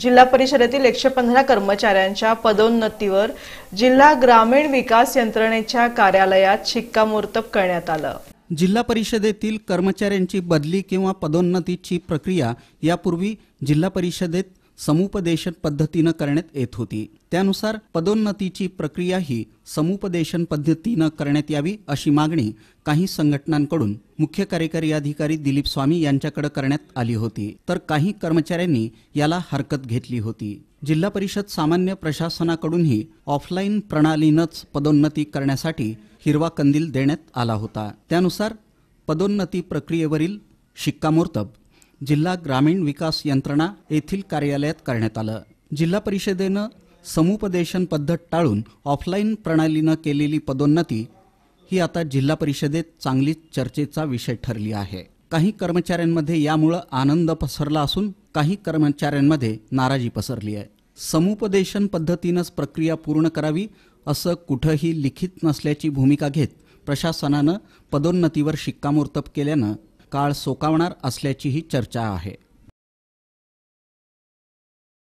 जिल्हा परिषदेतील एकशे पंधरा कर्मचाऱ्यांच्या पदोन्नतीवर जिल्हा ग्रामीण विकास यंत्रणेच्या कार्यालयात शिक्कामोर्तब करण्यात आलं जिल्हा परिषदेतील कर्मचाऱ्यांची बदली किंवा पदोन्नतीची प्रक्रिया यापूर्वी जिल्हा परिषदेत समुपदेशन पद्धतीनं करण्यात येत होती त्यानुसार पदोन्नतीची प्रक्रिया ही समुपदेशन पद्धतीनं करण्यात यावी अशी मागणी काही संघटनांकडून मुख्य कार्यकारी अधिकारी दिलीप स्वामी यांच्याकडे करण्यात आली होती तर काही कर्मचाऱ्यांनी याला हरकत घेतली होती जिल्हा परिषद सामान्य प्रशासनाकडूनही ऑफलाईन प्रणालीनंच पदोन्नती करण्यासाठी हिरवा कंदील देण्यात आला होता त्यानुसार पदोन्नती प्रक्रियेवरील शिक्कामोर्तब जिल्हा ग्रामीण विकास यंत्रणा येथील कार्यालयात करण्यात आलं जिल्हा परिषदेनं समुपदेशन पद्धत टाळून ऑफलाईन प्रणालीनं केलेली पदोन्नती ही आता जिल्हा परिषदेत चांगलीच चर्चेचा विषय ठरली आहे काही कर्मचाऱ्यांमध्ये यामुळं आनंद पसरला असून काही कर्मचाऱ्यांमध्ये नाराजी पसरली आहे समुपदेशन पद्धतीनंच प्रक्रिया पूर्ण करावी असं कुठंही लिखित नसल्याची भूमिका घेत प्रशासनानं पदोन्नतीवर शिक्कामोर्तब केल्यानं काळ सोकावणार असल्याचीही चर्चा आहे